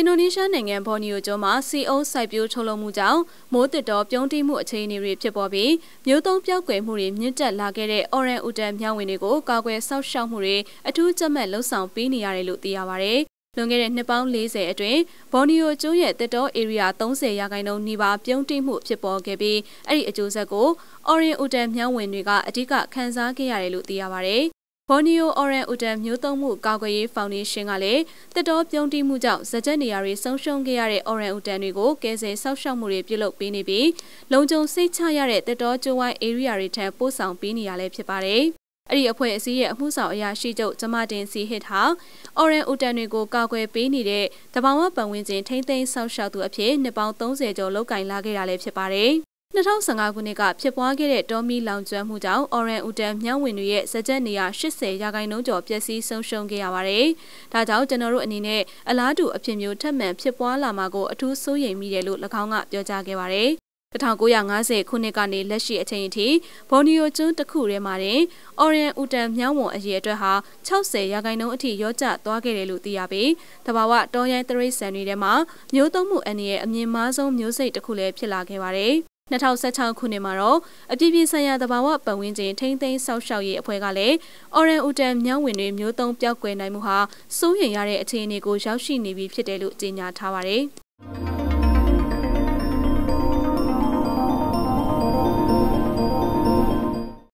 အင်ဒိုနီးရှားနိုင်ငံဘော်နီယိုကျွန်းမှာစီအုံးစိုက်ပျိုးထုတ်လုပ်မှုကြောင့်မိုးတစ်တော်ပြုံးတိမှုအခြေအနေတွေဖြစ်ပေါ်ပြီးမျိုးသုံးပြောက်ကွယ်မှုတွေမြင့်တက်လာခဲ့တဲ့ Orange Utan မြောင်းဝင်တွေကိုကာကွယ်စောင့်ရှောက်မှုတွေအထူးကြက်မှတ်လှုံ့ဆော်ပေးနေရတယ်လို့သိရပါဗျ။လွန်ခဲ့တဲ့နှစ်ပေါင်း40အတွင်းဘော်နီယိုကျွန်းရဲ့တစ်တော် area 30ရာခိုင်နှုန်းနီးပါးပြုံးတိမှုဖြစ်ပေါ်ခဲ့ပြီးအဲ့ဒီအကျိုးဆက်ကို Orange Utan မြောင်းဝင်တွေကအဓိကခံစားခဲ့ရတယ်လို့သိရပါဗျ။ဘော်နီယိုအော်ရန်အူတန်မျိုးသုံးမှုကာကွယ်ရေးဖောင်ဒေးရှင်းကလည်းတက်တော်ပြုံးတိမှုကြောင့်ဇကြက်နေရာတွေဆုံးရှုံးခဲ့ရတဲ့အော်ရန်အူတန်တွေကိုကယ်ဆယ်ဆောက်ရှောက်မှုတွေပြုလုပ်ပေးနေပြီးလုံခြုံစိတ်ချရတဲ့တက်တော်ကျွန်းဝိုင်း area တွေထံပို့ဆောင်ပေးနေရလဲဖြစ်ပါတယ်။အဲ့ဒီအဖွဲ့အစည်းရဲ့အမှုဆောင်အရာရှိချုပ်ဂျမတင်စီဟစ်ဟာအော်ရန်အူတန်တွေကိုကာကွယ်ပေးနေတဲ့တဘာဝပတ်ဝန်းကျင်ထိမ့်သိမ်းဆောက်ရှောက်သူအဖြစ်နှစ်ပေါင်း30ကျော်လောက်ကင်လာခဲ့တာလည်းဖြစ်ပါတယ်။2015ခုနှစ်ကဖြစ်ပွားခဲ့တဲ့တောမီလောင်ကျွမ်းမှုကြောင့် Oran Utan မြန်းဝင်တွေရဲ့စကြက်နေရ80ရာခိုင်နှုန်းကျော်ပျက်စီးဆုံးရှုံးခဲ့ရပါတယ်။ဒါကြောင့်ကျွန်တော်တို့အနေနဲ့အလားတူအဖြစ်မျိုးထပ်မံဖြစ်ပွားလာမှာကိုအထူးစိုးရိမ်မိတယ်လို့၎င်းကပြောကြားခဲ့ပါတယ်။1950ခုနှစ်ကနေလက်ရှိအချိန်အထိဗော်နီယိုကျွန်းတစ်ခုထဲမှာတင် Orion Utan မြောင်းဝန်အရေအတွက်ဟာ60ရာခိုင်နှုန်းအထိရောကျသွားခဲ့တယ်လို့သိရပြီးတဘာဝတောရိုင်းတရိတ်ဆန်တွေထဲမှာမျိုးသုံးမှုအနေရဲ့အမြင့်မားဆုံးမျိုးစိတ်တစ်ခုလည်းဖြစ်လာခဲ့ပါတယ်။2016ခုနှစ်မှာတော့အပြည်ပြည်ဆိုင်ရာသဘာဝပတ်ဝန်းကျင်ထိန်းသိမ်းစောင့်ရှောက်ရေးအဖွဲ့ကလည်း Orange Utan မြောင်းဝင်တွေမျိုးတုံးပျောက်ကွယ်နိုင်မှုဟာစိုးရိမ်ရတဲ့အခြေအနေကိုရောက်ရှိနေပြီဖြစ်တယ်လို့ကြေညာထားပါတယ်။